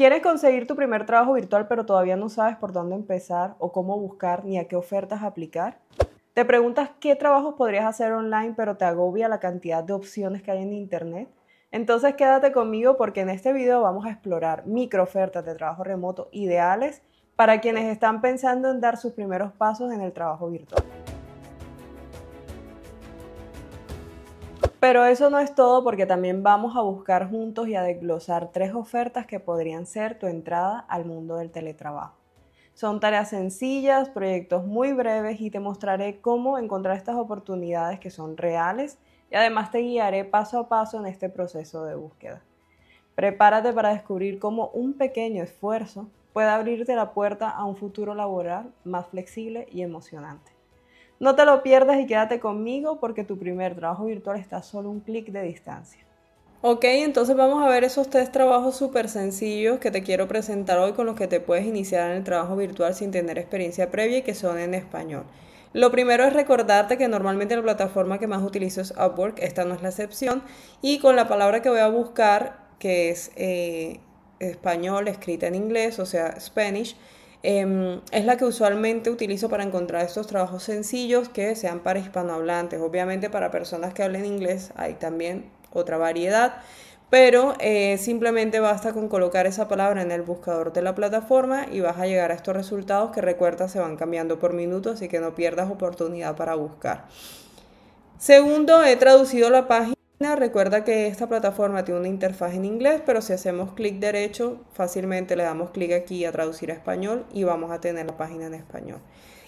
¿Quieres conseguir tu primer trabajo virtual pero todavía no sabes por dónde empezar o cómo buscar ni a qué ofertas aplicar? ¿Te preguntas qué trabajos podrías hacer online pero te agobia la cantidad de opciones que hay en Internet? Entonces quédate conmigo porque en este video vamos a explorar micro ofertas de trabajo remoto ideales para quienes están pensando en dar sus primeros pasos en el trabajo virtual. Pero eso no es todo porque también vamos a buscar juntos y a desglosar tres ofertas que podrían ser tu entrada al mundo del teletrabajo. Son tareas sencillas, proyectos muy breves y te mostraré cómo encontrar estas oportunidades que son reales y además te guiaré paso a paso en este proceso de búsqueda. Prepárate para descubrir cómo un pequeño esfuerzo puede abrirte la puerta a un futuro laboral más flexible y emocionante. No te lo pierdas y quédate conmigo porque tu primer trabajo virtual está solo un clic de distancia. Ok, entonces vamos a ver esos tres trabajos súper sencillos que te quiero presentar hoy con los que te puedes iniciar en el trabajo virtual sin tener experiencia previa y que son en español. Lo primero es recordarte que normalmente la plataforma que más utilizo es Upwork, esta no es la excepción, y con la palabra que voy a buscar, que es eh, español escrita en inglés, o sea, Spanish, Em, es la que usualmente utilizo para encontrar estos trabajos sencillos que sean para hispanohablantes. Obviamente para personas que hablen inglés hay también otra variedad, pero eh, simplemente basta con colocar esa palabra en el buscador de la plataforma y vas a llegar a estos resultados que recuerda se van cambiando por minutos así que no pierdas oportunidad para buscar. Segundo, he traducido la página Recuerda que esta plataforma tiene una interfaz en inglés, pero si hacemos clic derecho, fácilmente le damos clic aquí a traducir a español y vamos a tener la página en español.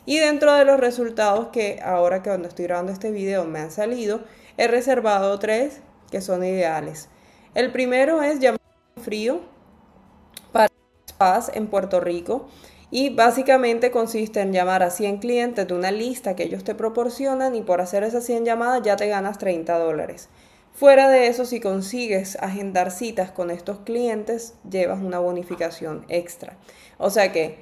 Y dentro de los resultados que ahora que cuando estoy grabando este video me han salido, he reservado tres que son ideales. El primero es llamado frío para paz en Puerto Rico y básicamente consiste en llamar a 100 clientes de una lista que ellos te proporcionan y por hacer esas 100 llamadas ya te ganas 30 dólares. Fuera de eso, si consigues agendar citas con estos clientes, llevas una bonificación extra. O sea que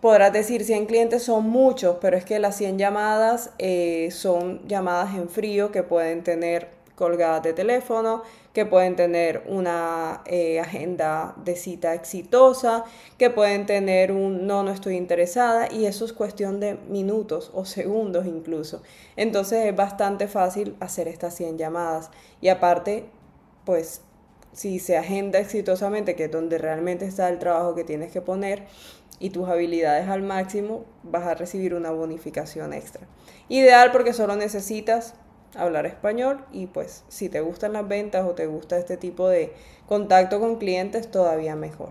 podrás decir 100 clientes son muchos, pero es que las 100 llamadas eh, son llamadas en frío que pueden tener colgadas de teléfono, que pueden tener una eh, agenda de cita exitosa, que pueden tener un no, no estoy interesada y eso es cuestión de minutos o segundos incluso. Entonces es bastante fácil hacer estas 100 llamadas y aparte, pues si se agenda exitosamente, que es donde realmente está el trabajo que tienes que poner, y tus habilidades al máximo, vas a recibir una bonificación extra. Ideal porque solo necesitas hablar español y pues si te gustan las ventas o te gusta este tipo de contacto con clientes, todavía mejor.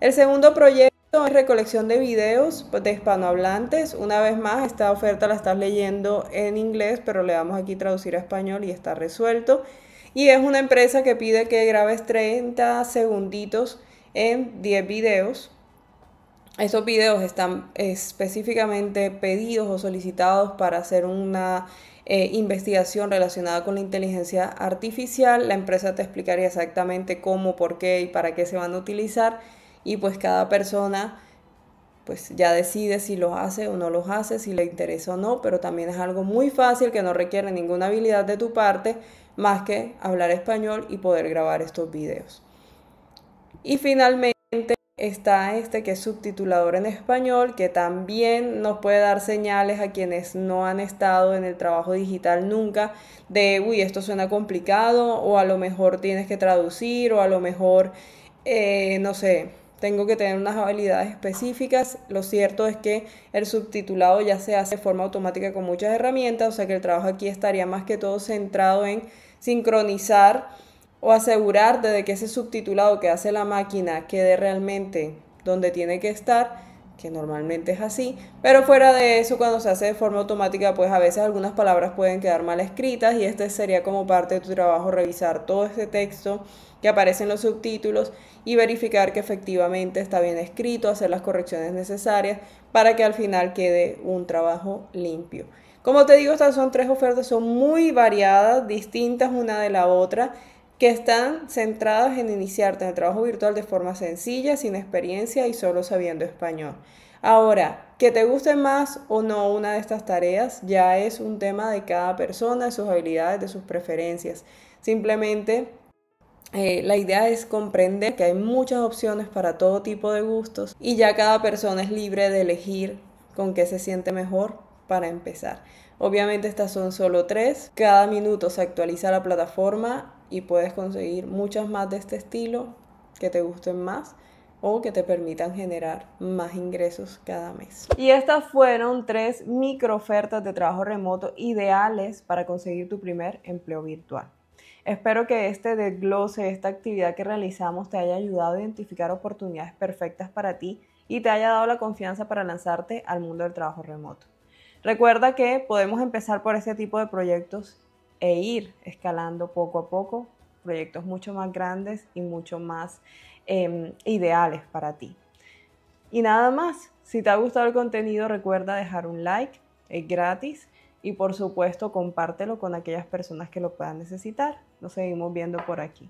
El segundo proyecto es recolección de videos de hispanohablantes. Una vez más, esta oferta la estás leyendo en inglés, pero le damos aquí traducir a español y está resuelto. Y es una empresa que pide que grabes 30 segunditos en 10 videos esos videos están específicamente pedidos o solicitados para hacer una eh, investigación relacionada con la inteligencia artificial. La empresa te explicaría exactamente cómo, por qué y para qué se van a utilizar. Y pues cada persona pues ya decide si los hace o no los hace, si le interesa o no, pero también es algo muy fácil que no requiere ninguna habilidad de tu parte más que hablar español y poder grabar estos videos. Y finalmente está este que es subtitulador en español, que también nos puede dar señales a quienes no han estado en el trabajo digital nunca de, uy, esto suena complicado, o a lo mejor tienes que traducir, o a lo mejor, eh, no sé, tengo que tener unas habilidades específicas. Lo cierto es que el subtitulado ya se hace de forma automática con muchas herramientas, o sea que el trabajo aquí estaría más que todo centrado en sincronizar o asegurarte de que ese subtitulado que hace la máquina quede realmente donde tiene que estar, que normalmente es así, pero fuera de eso, cuando se hace de forma automática, pues a veces algunas palabras pueden quedar mal escritas y este sería como parte de tu trabajo revisar todo este texto que aparece en los subtítulos y verificar que efectivamente está bien escrito, hacer las correcciones necesarias para que al final quede un trabajo limpio. Como te digo, estas son tres ofertas, son muy variadas, distintas una de la otra que están centradas en iniciarte en el trabajo virtual de forma sencilla, sin experiencia y solo sabiendo español. Ahora, que te guste más o no una de estas tareas ya es un tema de cada persona, de sus habilidades, de sus preferencias. Simplemente eh, la idea es comprender que hay muchas opciones para todo tipo de gustos y ya cada persona es libre de elegir con qué se siente mejor para empezar. Obviamente estas son solo tres. Cada minuto se actualiza la plataforma y puedes conseguir muchas más de este estilo que te gusten más o que te permitan generar más ingresos cada mes. Y estas fueron tres micro ofertas de trabajo remoto ideales para conseguir tu primer empleo virtual. Espero que este desglose, esta actividad que realizamos te haya ayudado a identificar oportunidades perfectas para ti y te haya dado la confianza para lanzarte al mundo del trabajo remoto. Recuerda que podemos empezar por este tipo de proyectos e ir escalando poco a poco proyectos mucho más grandes y mucho más em, ideales para ti. Y nada más, si te ha gustado el contenido recuerda dejar un like, es gratis y por supuesto compártelo con aquellas personas que lo puedan necesitar. Nos seguimos viendo por aquí.